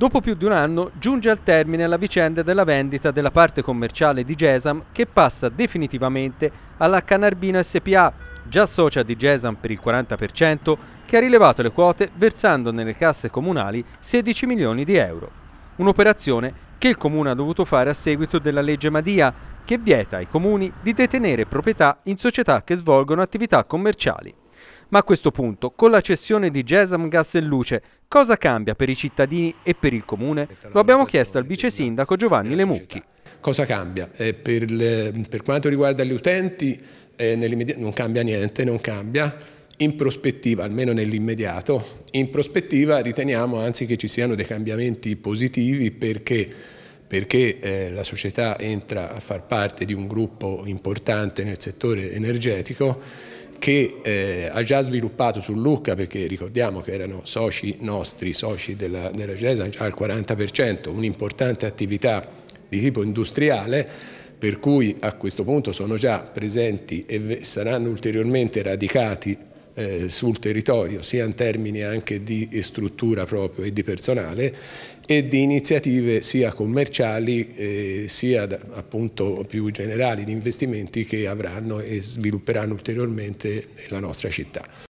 Dopo più di un anno giunge al termine la vicenda della vendita della parte commerciale di Gesam che passa definitivamente alla Canarbino SPA, già socia di Gesam per il 40%, che ha rilevato le quote versando nelle casse comunali 16 milioni di euro. Un'operazione che il comune ha dovuto fare a seguito della legge Madia, che vieta ai comuni di detenere proprietà in società che svolgono attività commerciali. Ma a questo punto, con la cessione di Gesam Gas e Luce, cosa cambia per i cittadini e per il comune? Lo abbiamo chiesto al vice sindaco Giovanni Lemucchi. Cosa cambia? Eh, per, il, per, quanto riguarda gli utenti, eh, non cambia niente, non cambia. In prospettiva, almeno nell'immediato, in prospettiva riteniamo anzi che ci siano dei cambiamenti positivi perché perché eh, la società entra a far parte di un gruppo importante nel settore energetico che eh, ha già sviluppato su Lucca, perché ricordiamo che erano soci nostri, soci della, della Gesa, già al 40%, un'importante attività di tipo industriale, per cui a questo punto sono già presenti e saranno ulteriormente radicati eh, sul territorio, sia in termini anche di struttura proprio e di personale e di iniziative sia commerciali eh, sia appunto più generali di investimenti che avranno e svilupperanno ulteriormente la nostra città.